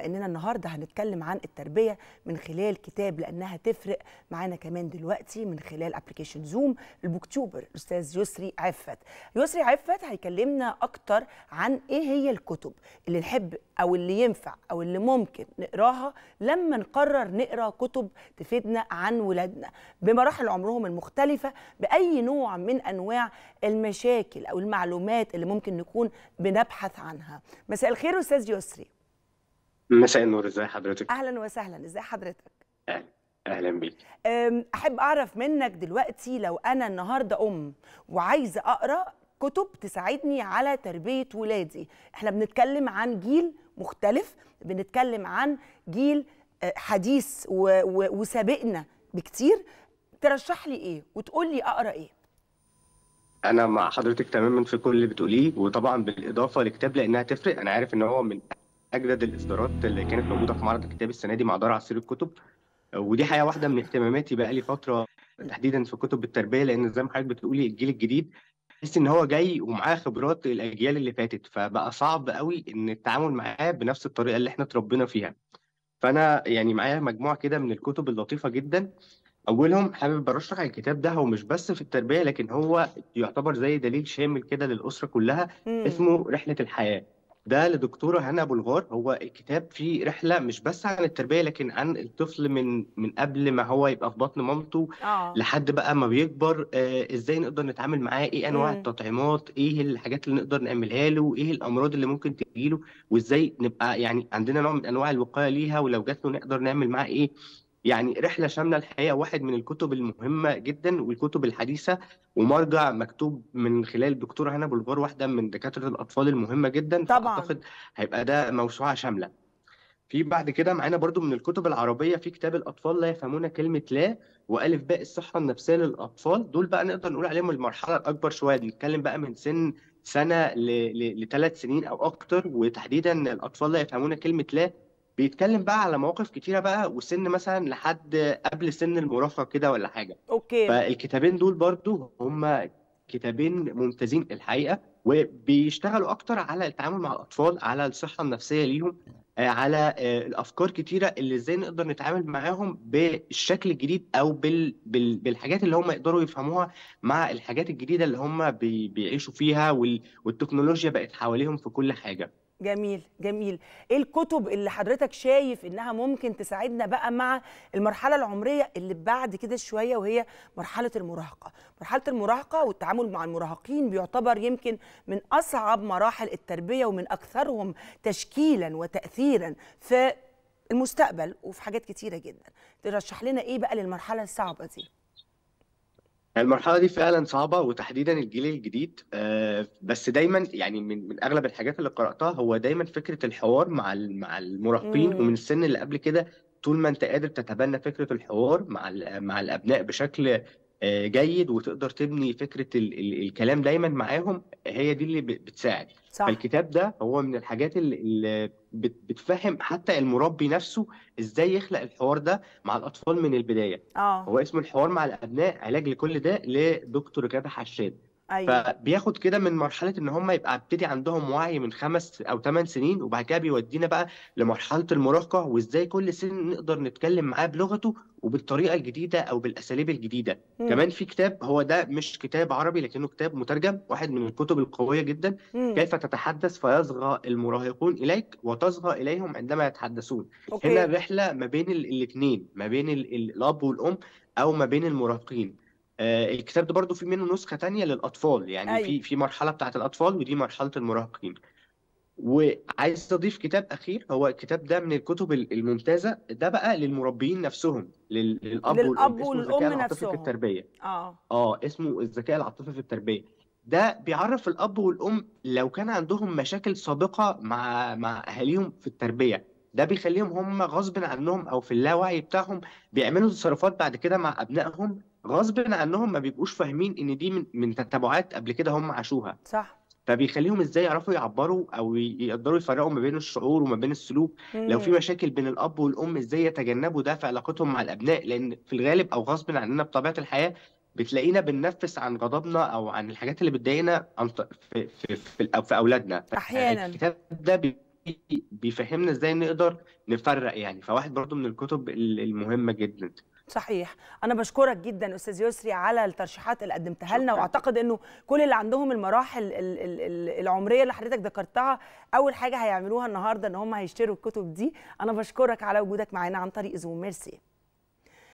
بما اننا النهارده هنتكلم عن التربيه من خلال كتاب لانها تفرق معانا كمان دلوقتي من خلال ابلكيشن زوم البوكتوبر الاستاذ يسري عفت يسري عفت هيكلمنا اكتر عن ايه هي الكتب اللي نحب او اللي ينفع او اللي ممكن نقراها لما نقرر نقرا كتب تفيدنا عن ولادنا بمراحل عمرهم المختلفه باي نوع من انواع المشاكل او المعلومات اللي ممكن نكون بنبحث عنها مساء الخير استاذ يسري مساء النور ازي حضرتك اهلا وسهلا ازي حضرتك اهلا اهلا بيك احب اعرف منك دلوقتي لو انا النهارده ام وعايزه اقرا كتب تساعدني على تربيه ولادي احنا بنتكلم عن جيل مختلف بنتكلم عن جيل حديث وسابقنا بكتير ترشح لي ايه وتقول لي اقرا ايه انا مع حضرتك تماما في كل اللي بتقوليه وطبعا بالاضافه لكتاب لانها تفرق انا عارف ان هو من اجدد الاصدارات اللي كانت موجوده في معرض الكتاب السنه دي مع دار عصير الكتب ودي حقيقه واحده من اهتماماتي بقى لي فتره تحديدا في كتب التربيه لان زي ما حضرتك بتقولي الجيل الجديد تحس ان هو جاي ومعاه خبرات الاجيال اللي فاتت فبقى صعب قوي ان التعامل معاه بنفس الطريقه اللي احنا اتربينا فيها فانا يعني معايا مجموعه كده من الكتب اللطيفه جدا اولهم حابب ارشح الكتاب ده هو مش بس في التربيه لكن هو يعتبر زي دليل شامل كده للاسره كلها اسمه رحله الحياه ده لدكتوره هنا ابو الغار هو الكتاب فيه رحله مش بس عن التربيه لكن عن الطفل من من قبل ما هو يبقى في بطن مامته آه. لحد بقى ما بيكبر آه ازاي نقدر نتعامل معاه ايه انواع مم. التطعيمات ايه الحاجات اللي نقدر نعملها له ايه الامراض اللي ممكن تجيله وازاي نبقى يعني عندنا نوع من انواع الوقايه ليها ولو جات له نقدر نعمل معاه ايه يعني رحله شامله الحقيقه واحد من الكتب المهمه جدا والكتب الحديثه ومرجع مكتوب من خلال الدكتوره هنا بلغور واحده من دكاتره الاطفال المهمه جدا طبعا اعتقد هيبقى ده موسوعه شامله في بعد كده معانا برضو من الكتب العربيه في كتاب الاطفال لا يفهمون كلمه لا والف باء الصحه النفسيه للاطفال دول بقى نقدر نقول عليهم المرحله الاكبر شويه بنتكلم بقى من سن سنه لثلاث سنين او اكتر وتحديدا الاطفال لا يفهمون كلمه لا بيتكلم بقى على مواقف كتيره بقى وسن مثلا لحد قبل سن المراهقه كده ولا حاجه اوكي فالكتابين دول برضو هما كتابين ممتازين الحقيقه وبيشتغلوا اكتر على التعامل مع الاطفال على الصحه النفسيه ليهم آه، على آه، الافكار كتيره اللي ازاي نقدر نتعامل معاهم بالشكل الجديد او بال... بال... بالحاجات اللي هم يقدروا يفهموها مع الحاجات الجديده اللي هم بي... بيعيشوا فيها وال... والتكنولوجيا بقت حواليهم في كل حاجه جميل جميل ايه الكتب اللي حضرتك شايف انها ممكن تساعدنا بقى مع المرحله العمريه اللي بعد كده شويه وهي مرحله المراهقه مرحله المراهقه والتعامل مع المراهقين بيعتبر يمكن من اصعب مراحل التربيه ومن اكثرهم تشكيلا وتاثيرا في المستقبل وفي حاجات كتيره جدا ترشح لنا ايه بقى للمرحله الصعبه دي المرحلة دي فعلا صعبة وتحديدا الجيل الجديد آه، بس دايما يعني من من اغلب الحاجات اللي قرأتها هو دايما فكرة الحوار مع مع المراهقين ومن السن اللي قبل كده طول ما انت قادر تتبنى فكرة الحوار مع مع الابناء بشكل آه، جيد وتقدر تبني فكره ال ال الكلام دايما معاهم هي دي اللي بتساعد صح. فالكتاب ده هو من الحاجات اللي بتفهم حتى المربي نفسه ازاي يخلق الحوار ده مع الاطفال من البدايه أوه. هو اسمه الحوار مع الابناء علاج لكل ده لدكتور ركابه حشاد ايوه فبياخد كده من مرحله ان هم يبقى ابتدي عندهم وعي من خمس او ثمان سنين وبعد كده بيودينا بقى لمرحله المراهقه وازاي كل سن نقدر نتكلم معاه بلغته وبالطريقه الجديده او بالاساليب الجديده مم. كمان في كتاب هو ده مش كتاب عربي لكنه كتاب مترجم واحد من الكتب القويه جدا مم. كيف تتحدث فيصغى المراهقون اليك وتصغى اليهم عندما يتحدثون أوكي. هنا رحله ما بين الاثنين ما بين الاب والام او ما بين المراهقين آه، الكتاب ده برضو في منه نسخة تانية للأطفال يعني في أيوة. في مرحلة بتاعة الأطفال ودي مرحلة المراهقين وعايز أضيف كتاب أخير هو الكتاب ده من الكتب الممتازة ده بقى للمربيين نفسهم للأب, للأب, للأب والأم اسمه الذكاء العاطفي في التربية آه آه اسمه الذكاء العاطفي في التربية ده بيعرف الأب والأم لو كان عندهم مشاكل سابقة مع مع أهاليهم في التربية ده بيخليهم هم غصب عنهم أو في اللاوعي بتاعهم بيعملوا تصرفات بعد كده مع أبنائهم غصب عنهم ما بيبقوش فاهمين ان دي من, من تتبعات قبل كده هم عاشوها صح فبيخليهم ازاي يعرفوا يعبروا او يقدروا يفرقوا ما بين الشعور وما بين السلوك مم. لو في مشاكل بين الاب والام ازاي يتجنبوا ده في علاقتهم مع الابناء لان في الغالب او غصب عننا بطبيعه الحياه بتلاقينا بننفس عن غضبنا او عن الحاجات اللي بتضايقنا في في في, في اولادنا احيانا الكتاب ده بيفهمنا ازاي نقدر نفرق يعني فواحد برضو من الكتب المهمه جدا صحيح انا بشكرك جدا استاذ يسري على الترشيحات اللي قدمتها لنا واعتقد انه كل اللي عندهم المراحل ال ال ال العمريه اللي حضرتك ذكرتها اول حاجه هيعملوها النهارده ان هم هيشتروا الكتب دي انا بشكرك على وجودك معانا عن طريق زوم ميرسي